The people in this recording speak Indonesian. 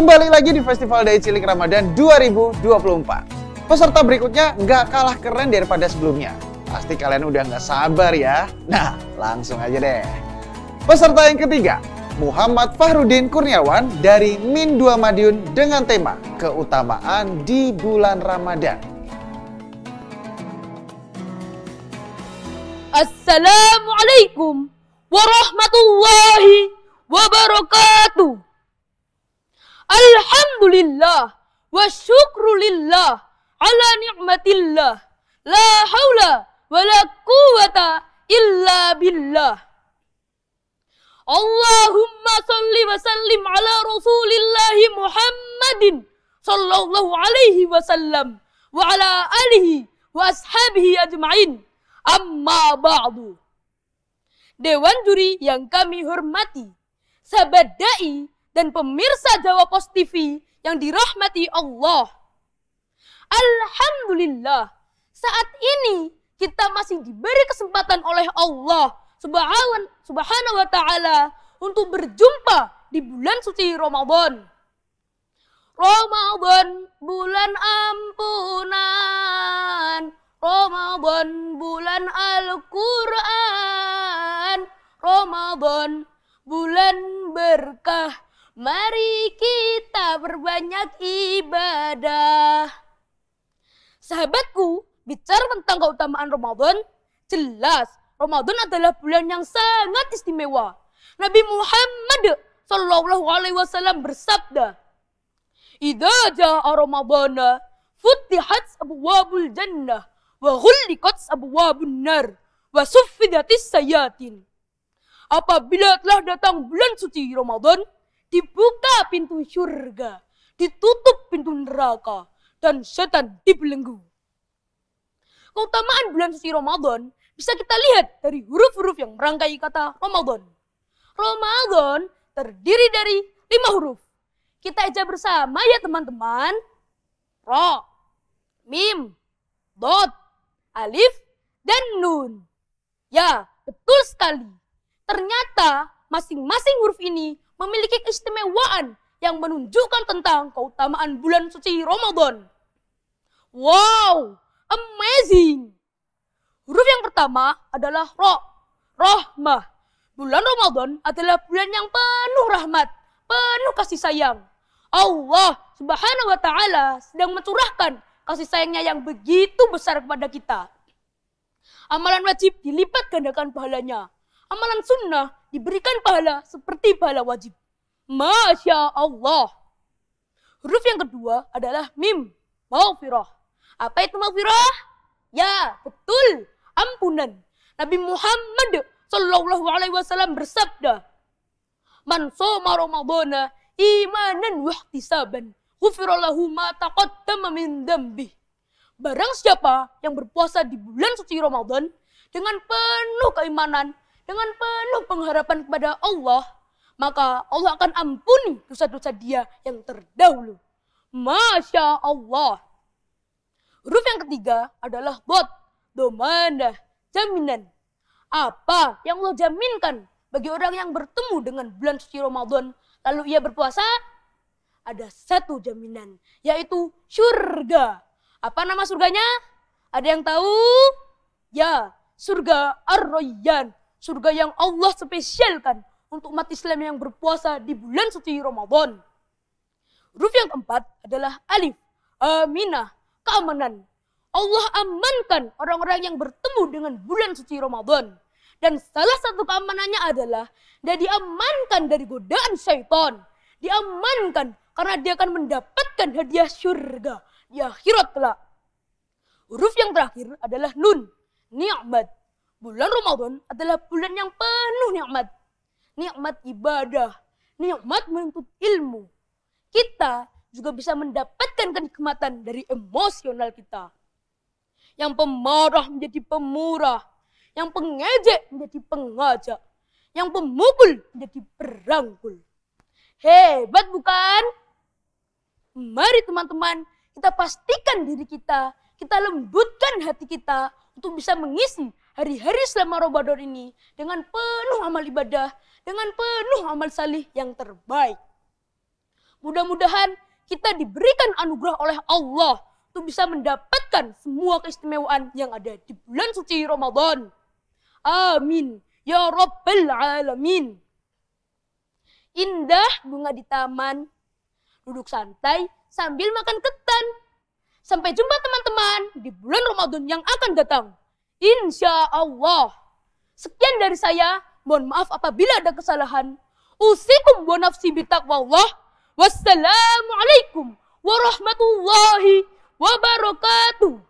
Kembali lagi di Festival Daya Cilik Ramadan 2024. Peserta berikutnya nggak kalah keren daripada sebelumnya. Pasti kalian udah nggak sabar ya. Nah, langsung aja deh. Peserta yang ketiga, Muhammad Fahrudin Kurniawan dari Min 2 Madiun dengan tema Keutamaan di Bulan Ramadan. Assalamualaikum warahmatullahi wabarakatuh alhamdulillah wa syukrulillah ala ni'matillah la haula wa la quwata illa billah Allahumma salli wa sallim ala rasulillahi Muhammadin sallallahu alaihi wasallam wa ala alihi wa ashabihi ajma'in amma ba'du Dewan juri yang kami hormati, Dai dan pemirsa Jawa Pos TV yang dirahmati Allah. Alhamdulillah, saat ini kita masih diberi kesempatan oleh Allah Subhanahu wa taala untuk berjumpa di bulan suci Ramadan. Ramadan bulan ampunan, Ramadan bulan Al-Qur'an, Ramadan bulan berkah Mari kita berbanyak ibadah. Sahabatku, bicara tentang keutamaan Ramadan, jelas Ramadan adalah bulan yang sangat istimewa. Nabi Muhammad Shallallahu Alaihi Wasallam bersabda, "Ida jaa Ramadana, futihat abwabul jannah, wa ghulliqat abwabun nar, wa suffidatis sayatin." Apabila telah datang bulan suci Ramadan, dibuka pintu surga, ditutup pintu neraka, dan setan dibelenggu. Keutamaan bulan suci Ramadan bisa kita lihat dari huruf-huruf yang merangkai kata Ramadan. Ramadan terdiri dari lima huruf. Kita aja bersama ya teman-teman. Ro, Mim, Dot, Alif, dan Nun. Ya, betul sekali. Ternyata masing-masing huruf ini memiliki keistimewaan yang menunjukkan tentang keutamaan bulan suci Ramadan. Wow, amazing. Huruf yang pertama adalah ro. Rohmah. Bulan Ramadan adalah bulan yang penuh rahmat, penuh kasih sayang. Allah subhanahu wa ta'ala sedang mencurahkan kasih sayangnya yang begitu besar kepada kita. Amalan wajib dilipat gandakan pahalanya. Amalan sunnah diberikan pahala seperti pahala wajib. Masya Allah. Huruf yang kedua adalah mim, maufirah. Apa itu maufirah? Ya, betul, ampunan. Nabi Muhammad Shallallahu alaihi wasallam bersabda, "Man shoma Ramadhana imanan wa ihtisaban, ghufira ma taqaddama min dambi. Barang siapa yang berpuasa di bulan suci Ramadan dengan penuh keimanan dengan penuh pengharapan kepada Allah, maka Allah akan ampuni dosa-dosa dia yang terdahulu. Masya Allah. Huruf yang ketiga adalah bot, domanda, jaminan. Apa yang Allah jaminkan bagi orang yang bertemu dengan bulan suci Ramadan lalu ia berpuasa? Ada satu jaminan, yaitu surga. Apa nama surganya? Ada yang tahu? Ya, surga ar royyan surga yang Allah spesialkan untuk umat Islam yang berpuasa di bulan suci Ramadan. Huruf yang keempat adalah alif, aminah, keamanan. Allah amankan orang-orang yang bertemu dengan bulan suci Ramadan. Dan salah satu keamanannya adalah dia diamankan dari godaan syaitan. Diamankan karena dia akan mendapatkan hadiah syurga di akhirat kelak. Huruf yang terakhir adalah nun, ni'mat. Bulan Ramadan adalah bulan yang penuh nikmat. Nikmat ibadah, nikmat menuntut ilmu. Kita juga bisa mendapatkan kenikmatan dari emosional kita. Yang pemarah menjadi pemurah, yang pengejek menjadi pengajak, yang pemukul menjadi perangkul. Hebat bukan? Mari teman-teman, kita pastikan diri kita, kita lembutkan hati kita untuk bisa mengisi hari-hari selama Ramadan ini dengan penuh amal ibadah, dengan penuh amal salih yang terbaik. Mudah-mudahan kita diberikan anugerah oleh Allah untuk bisa mendapatkan semua keistimewaan yang ada di bulan suci Ramadan. Amin. Ya Rabbal Alamin. Indah bunga di taman, duduk santai sambil makan ketan. Sampai jumpa teman-teman di bulan Ramadan yang akan datang. Insya Allah. Sekian dari saya. Mohon maaf apabila ada kesalahan. Usikum wa nafsi bitakwallah. Wassalamualaikum warahmatullahi wabarakatuh.